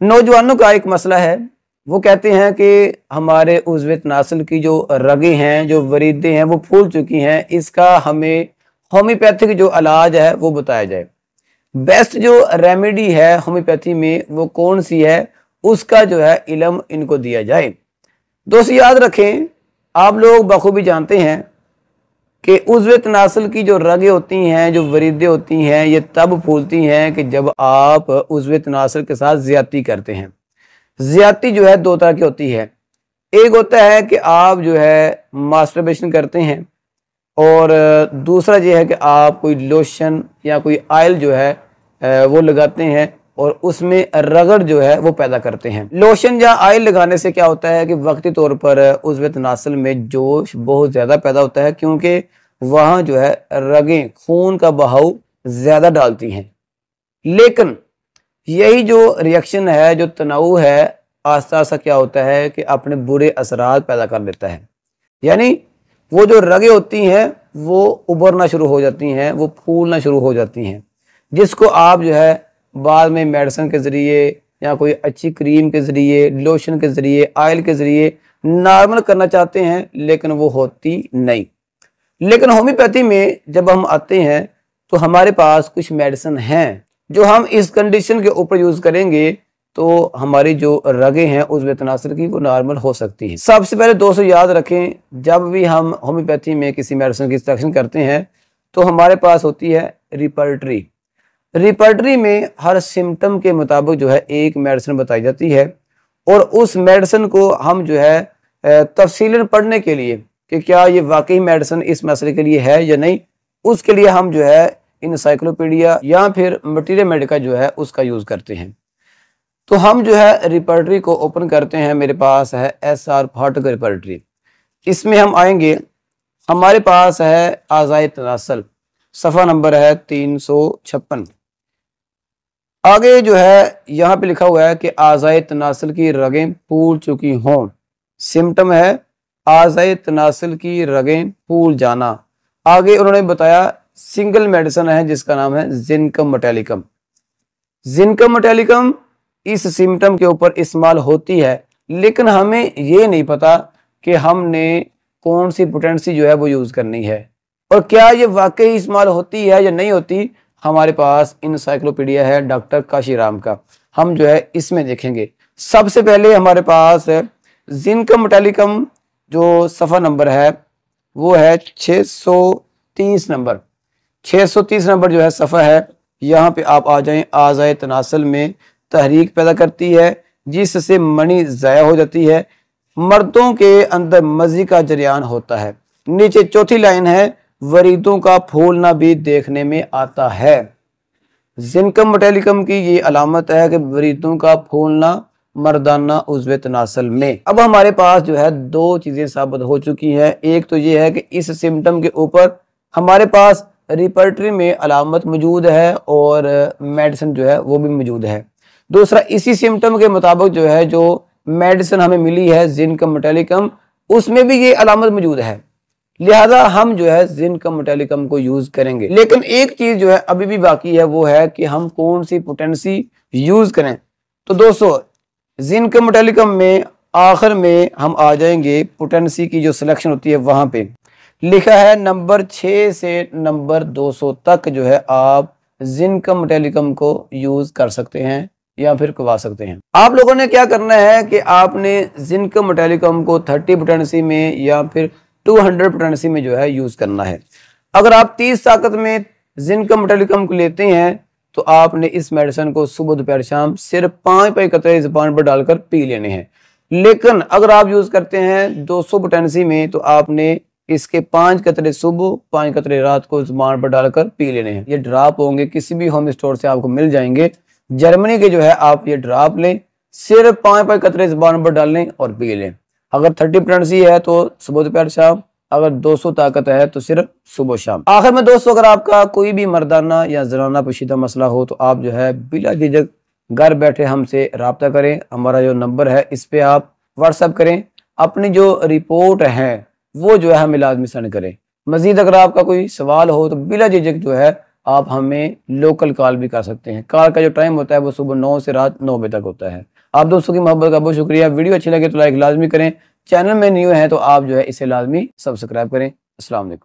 نوجوانوں کا ایک مسئلہ ہے وہ کہتے ہیں کہ ہمارے عزوت ناصل کی جو رگیں ہیں جو وریدیں ہیں وہ پھول چکی ہیں اس کا ہمیں ہومیوپیتھک جو علاج ہے وہ بتایا جائے بیسٹ جو ریمیڈی ہے ہومیوپیتھی میں وہ کون سی ہے اس کا جو ہے علم ان کو دیا جائے دوست یاد رکھیں آپ لوگ بخوبی جانتے ہیں کہ عضو تناسل کی جو رگیں ہوتی ہیں جو وریدیں ہوتی ہیں یہ تب پھولتی ہیں کہ جب آپ عضو تناسل کے ساتھ زیادتی کرتے ہیں زیادتی جو ہے دو طرح کی ہوتی ہے ایک ہوتا ہے کہ آپ جو ہے ماسٹربیشن کرتے ہیں اور دوسرا یہ ہے کہ آپ کوئی لوشن یا کوئی آئل جو ہے وہ لگاتے ہیں اور اس میں رگڑ جو ہے وہ پیدا کرتے ہیں لوشن یا آئل لگانے سے کیا ہوتا ہے کہ وقتی طور پر عضو تناسل میں جوش بہت زیادہ پیدا ہوتا ہے کیونکہ وہاں جو ہے رگیں خون کا بہاؤ زیادہ ڈالتی ہیں لیکن یہی جو ریئیکشن ہے جو تناؤ ہے آہستہ آستہ کیا ہوتا ہے کہ اپنے برے اثرات پیدا کر لیتا ہے یعنی وہ جو رگیں ہوتی ہیں وہ ابھرنا شروع ہو جاتی ہیں وہ پھولنا شروع ہو جاتی ہیں جس کو آپ جو ہے بعد میں میڈیسن کے ذریعے یا کوئی اچھی کریم کے ذریعے لوشن کے ذریعے آئل کے ذریعے نارمل کرنا چاہتے ہیں لیکن وہ ہوتی نہیں لیکن ہومیوپیتھی میں جب ہم آتے ہیں تو ہمارے پاس کچھ میڈیسن ہیں جو ہم اس کنڈیشن کے اوپر یوز کریں گے تو ہماری جو رگیں ہیں اس تناثر کی وہ نارمل ہو سکتی ہیں سب سے پہلے دوستو یاد رکھیں جب بھی ہم ہومیوپیتھی میں کسی میڈیسن کی انسٹرکشن کرتے ہیں تو ہمارے پاس ہوتی ہے ریپرٹری ریپرٹری میں ہر سمٹم کے مطابق جو ہے ایک میڈیسن بتائی جاتی ہے اور اس میڈیسن کو ہم جو ہے تفصیل پڑھنے کے لیے کہ کیا یہ واقعی میڈیسن اس مسئلے کے لیے ہے یا نہیں اس کے لیے ہم جو ہے انسائکلوپیڈیا یا پھر مٹیریل میڈیکا جو ہے اس کا یوز کرتے ہیں تو ہم جو ہے ریپرٹری کو اوپن کرتے ہیں میرے پاس ہے ایس آر ریپرٹری اس میں ہم آئیں گے ہمارے پاس ہے آزائے تناسل صفحہ نمبر ہے تین سو چھپن آگے جو ہے یہاں پہ لکھا ہوا ہے کہ آزائے تناسل کی رگیں پھول چکی ہوں سمٹم ہے تناسل کی رگیں پھول جانا آگے انہوں نے بتایا سنگل میڈیسن ہے جس کا نام ہے زنکم مٹیلیکم زنکم مٹیلیکم اس سمٹم کے اوپر استعمال ہوتی ہے لیکن ہمیں یہ نہیں پتا کہ ہم نے کون سی پوٹینسی جو ہے وہ یوز کرنی ہے اور کیا یہ واقعی استعمال ہوتی ہے یا نہیں ہوتی ہمارے پاس انسائکلوپیڈیا ہے ڈاکٹر کاشی رام کا ہم جو ہے اس میں دیکھیں گے سب سے پہلے ہمارے پاس زنکم مٹیلیکم جو صفحہ نمبر ہے وہ ہے چھ سو تیس نمبر چھ سو تیس نمبر جو ہے صفحہ ہے یہاں پہ آپ آ جائیں آزائے تناسل میں تحریک پیدا کرتی ہے جس سے منی ضائع ہو جاتی ہے مردوں کے اندر مزی کا جریان ہوتا ہے نیچے چوتھی لائن ہے وریدوں کا پھولنا بھی دیکھنے میں آتا ہے زنکم مٹیلکم کی یہ علامت ہے کہ وریدوں کا پھولنا مردانہ عضو تناسل میں اب ہمارے پاس جو ہے دو چیزیں ثابت ہو چکی ہیں ایک تو یہ ہے کہ اس سمٹم کے اوپر ہمارے پاس ریپرٹری میں علامت موجود ہے اور میڈیسن جو جو جو ہے ہے ہے وہ بھی موجود دوسرا اسی سمٹم کے مطابق میڈیسن ہمیں ملی ہے مٹیلیکم اس میں بھی یہ علامت موجود ہے لہذا ہم جو ہے زن کا مٹیلیکم کو یوز کریں گے لیکن ایک چیز جو ہے ابھی بھی باقی ہے وہ ہے کہ ہم کون سی پوٹنسی یوز کریں تو دوستو زنک مٹیلکم میں آخر میں ہم آ جائیں گے پوٹنسی کی جو سلیکشن ہوتی ہے وہاں پہ لکھا ہے نمبر چھ سے نمبر دو سو تک جو ہے آپ کا مٹیلکم کو یوز کر سکتے ہیں یا پھر کوا سکتے ہیں آپ لوگوں نے کیا کرنا ہے کہ آپ نے کا مٹیلکم کو تھرٹی پوٹنسی میں یا پھر ٹو ہنڈریڈ پوٹنسی میں جو ہے یوز کرنا ہے اگر آپ تیس طاقت میں زن کا موٹیلیکم کو لیتے ہیں تو آپ نے اس میڈیسن کو صبح دوپہر شام صرف پانچ پانچ قطرے زبان پر ڈال کر پی لینے ہیں ہیں لیکن اگر آپ یوز کرتے دو سو میں تو آپ نے اس کے پانچ قطرے صبح پانچ قطرے رات کو زبان پر ڈال کر پی لینے ہیں یہ ڈراپ ہوں گے کسی بھی ہوم اسٹور سے آپ کو مل جائیں گے جرمنی کے جو ہے آپ یہ ڈراپ لیں صرف پانچ پانچ قطرے زبان پر ڈال لیں اور پی لیں اگر تھرٹی ہے تو صبح دوپہر شام اگر دو سو طاقت ہے تو صرف صبح و شام آخر میں دوستو اگر آپ کا کوئی بھی مردانہ یا زنانہ پوشیدہ مسئلہ ہو تو آپ جو ہے بلا جھجک گھر بیٹھے ہم سے رابطہ کریں ہمارا جو نمبر ہے اس پہ آپ واٹس اپ کریں اپنی جو رپورٹ ہے وہ جو ہے ہمیں لازمی سینڈ کریں مزید اگر آپ کا کوئی سوال ہو تو بلا جھجک جو ہے آپ ہمیں لوکل کال بھی کر سکتے ہیں کال کا جو ٹائم ہوتا ہے وہ صبح نو سے رات نو بجے تک ہوتا ہے آپ دوستوں کی محبت کا بہت شکریہ ویڈیو اچھی لگے تو لائک لازمی کریں چینل میں نیو ہے تو آپ جو ہے اسے لازمی سبسکرائب کریں السلام علیکم